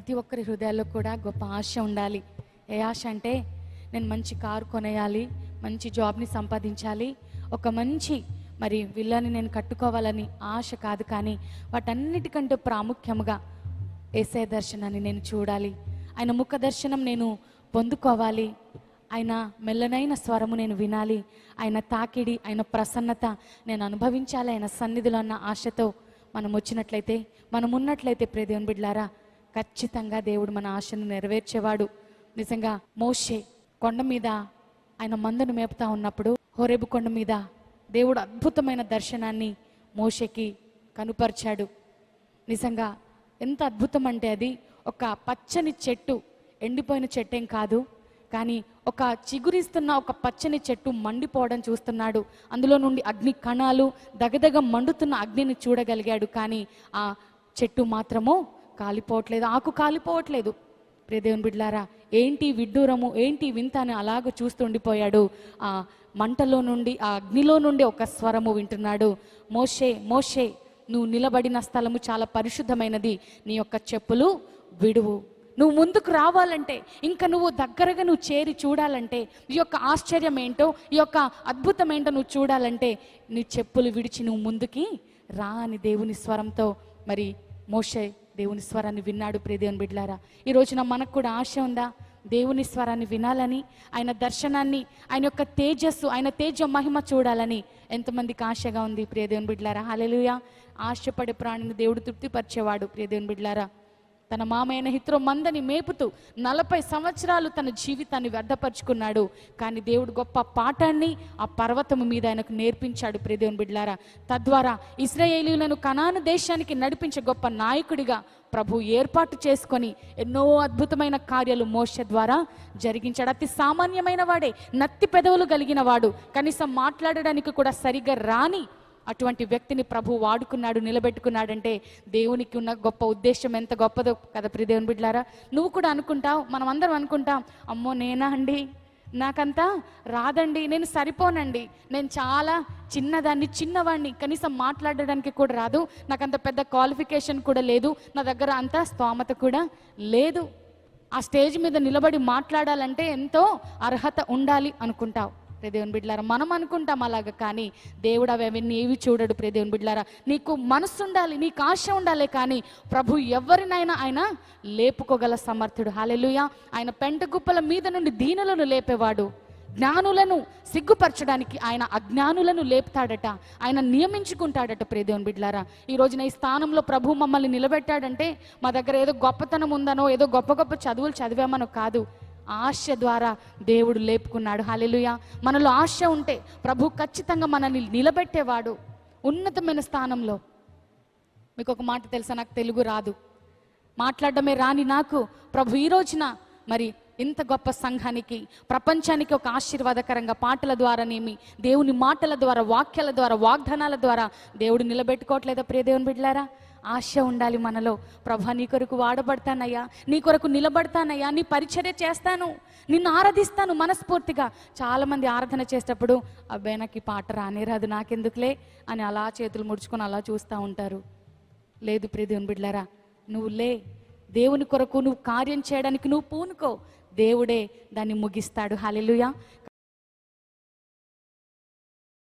ప్రతి ఒక్కరి హృదయాల్లో కూడా గొప్ప ఆశ ఉండాలి ఏ ఆశ అంటే నేను మంచి కారు కొనేయాలి మంచి జాబ్ని సంపాదించాలి ఒక మంచి మరి విల్లని నేను కట్టుకోవాలని ఆశ కాదు కానీ వాటన్నిటికంటే ప్రాముఖ్యముగా ఏసే దర్శనాన్ని నేను చూడాలి ఆయన ముఖ దర్శనం నేను పొందుకోవాలి ఆయన మెల్లనైన స్వరము నేను వినాలి ఆయన తాకిడి ఆయన ప్రసన్నత నేను అనుభవించాలి ఆయన సన్నిధిలో అన్న ఆశతో మనం వచ్చినట్లయితే మనం ఉన్నట్లయితే ప్రదేవన్ బిడ్లారా ఖచ్చితంగా దేవుడు మన ఆశను నెరవేర్చేవాడు నిజంగా మోషే కొండ మీద ఆయన మందును మేపుతా ఉన్నప్పుడు హోరేబు కొండ మీద దేవుడు అద్భుతమైన దర్శనాన్ని మోషకి కనుపరిచాడు నిజంగా ఎంత అద్భుతం అంటే అది ఒక పచ్చని చెట్టు ఎండిపోయిన చెట్టేం కాదు కానీ ఒక చిగురిస్తున్న ఒక పచ్చని చెట్టు మండిపోవడం చూస్తున్నాడు అందులో నుండి అగ్ని కణాలు దగదగ మండుతున్న అగ్నిని చూడగలిగాడు కానీ ఆ చెట్టు మాత్రము కాలిపోవట్లేదు ఆకు కాలిపోవట్లేదు ప్రియదేవుని బిడ్లారా ఏంటి విడ్డూరము ఏంటి వింత అని అలాగ చూస్తుండిపోయాడు ఆ మంటలో నుండి ఆ అగ్నిలో నుండి ఒక స్వరము వింటున్నాడు మోషే మోషే నువ్వు నిలబడిన స్థలము చాలా పరిశుద్ధమైనది నీ యొక్క చెప్పులు విడువు నువ్వు ముందుకు రావాలంటే ఇంకా నువ్వు దగ్గరగా నువ్వు చేరి చూడాలంటే ఈ యొక్క ఆశ్చర్యం ఏంటో ఈ యొక్క అద్భుతం ఏంటో నువ్వు చూడాలంటే నీ చెప్పులు విడిచి నువ్వు ముందుకి రా అని దేవుని స్వరంతో మరి మోషే దేవుని స్వరాన్ని విన్నాడు ప్రే బిడ్లారా ఈ రోజున మనకు కూడా ఆశ ఉందా దేవుని స్వరాన్ని వినాలని ఆయన దర్శనాన్ని ఆయన యొక్క తేజస్సు ఆయన తేజ మహిమ చూడాలని ఎంతమందికి ఆశగా ఉంది ప్రియదేవుని బిడ్లారా హాలెలుయ ఆశపడే ప్రాణిని దేవుడు తృప్తిపరిచేవాడు ప్రియదేవుని బిడ్లారా తన మామైన హిత్రో మందని మేపుతూ నలభై సంవత్సరాలు తన జీవితాన్ని వ్యర్థపరుచుకున్నాడు కానీ దేవుడు గొప్ప పాఠాన్ని ఆ పర్వతము మీద ఆయనకు నేర్పించాడు ప్రియదేవుని బిడ్లారా తద్వారా ఇస్రాయేలీలను కనాను దేశానికి నడిపించే గొప్ప నాయకుడిగా ప్రభు ఏర్పాటు చేసుకొని ఎన్నో అద్భుతమైన కార్యాలు మోష ద్వారా జరిగించాడు అతి సామాన్యమైన వాడే నత్తి పెదవులు కలిగిన వాడు కనీసం మాట్లాడడానికి కూడా సరిగ్గా రాని అటువంటి వ్యక్తిని ప్రభు వాడుకున్నాడు నిలబెట్టుకున్నాడంటే దేవునికి ఉన్న గొప్ప ఉద్దేశం ఎంత గొప్పదో కదా ప్రిదేవుని బిడ్లారా నువ్వు కూడా అనుకుంటావు మనం అందరం అనుకుంటాం అమ్మో నేనా అండి నాకంతా రాదండి నేను సరిపోనండి నేను చాలా చిన్నదాన్ని చిన్నవాడిని కనీసం మాట్లాడడానికి కూడా రాదు నాకంత పెద్ద క్వాలిఫికేషన్ కూడా లేదు నా దగ్గర అంత స్తోమత కూడా లేదు ఆ స్టేజ్ మీద నిలబడి మాట్లాడాలంటే ఎంతో అర్హత ఉండాలి అనుకుంటావు ప్రేదేవుని బిడ్డలారా మనం అనుకుంటాం అలాగ కానీ దేవుడు అవన్నీ ఏవి చూడడు ప్రేదేవుని బిడ్డలారా నీకు మనసు ఉండాలి నీకు ఆశ ఉండాలి కానీ ప్రభు ఎవరినైనా ఆయన లేపుకోగల సమర్థుడు హాలెలుయ ఆయన పెంట గుప్పల మీద నుండి దీనులను లేపేవాడు జ్ఞానులను సిగ్గుపరచడానికి ఆయన అజ్ఞానులను లేపుతాడట ఆయన నియమించుకుంటాడట ప్రేదేవుని బిడ్లారా ఈ రోజున ఈ స్థానంలో ప్రభు మమ్మల్ని నిలబెట్టాడంటే మా దగ్గర ఏదో గొప్పతనం ఉందనో ఏదో గొప్ప గొప్ప చదువులు చదివామనో కాదు ఆశ ద్వారా దేవుడు లేపుకున్నాడు హాలెలుయ మనలో ఆశ ఉంటే ప్రభు ఖచ్చితంగా మనల్ని నిలబెట్టేవాడు ఉన్నతమైన స్థానంలో మీకు ఒక మాట తెలుసా నాకు తెలుగు రాదు మాట్లాడడమే రాని నాకు ప్రభు ఈ రోజున మరి ఇంత గొప్ప సంఘానికి ప్రపంచానికి ఒక ఆశీర్వాదకరంగా పాటల ద్వారానేమి దేవుని మాటల ద్వారా వాక్యాల ద్వారా వాగ్దానాల ద్వారా దేవుడు నిలబెట్టుకోవట్లేదా ప్రియదేవుని బిడ్డారా ఆశ ఉండాలి మనలో ప్రభా నీ కొరకు వాడబడతానయ్యా నీ కొరకు నిలబడతానయ్యా నీ పరిచర్య చేస్తాను నిన్ను ఆరాధిస్తాను మనస్ఫూర్తిగా చాలామంది ఆరాధన చేసేటప్పుడు అబ్బాయి నాకు పాట రానే రాదు నాకెందుకులే అని అలా చేతులు ముడుచుకొని అలా చూస్తూ ఉంటారు లేదు ప్రియదేవుని బిడ్డలారా నువ్వు లే దేవుని కొరకు నువ్వు కార్యం చేయడానికి నువ్వు పూనుకో దేవుడే దాన్ని ముగిస్తాడు హాలిలుయా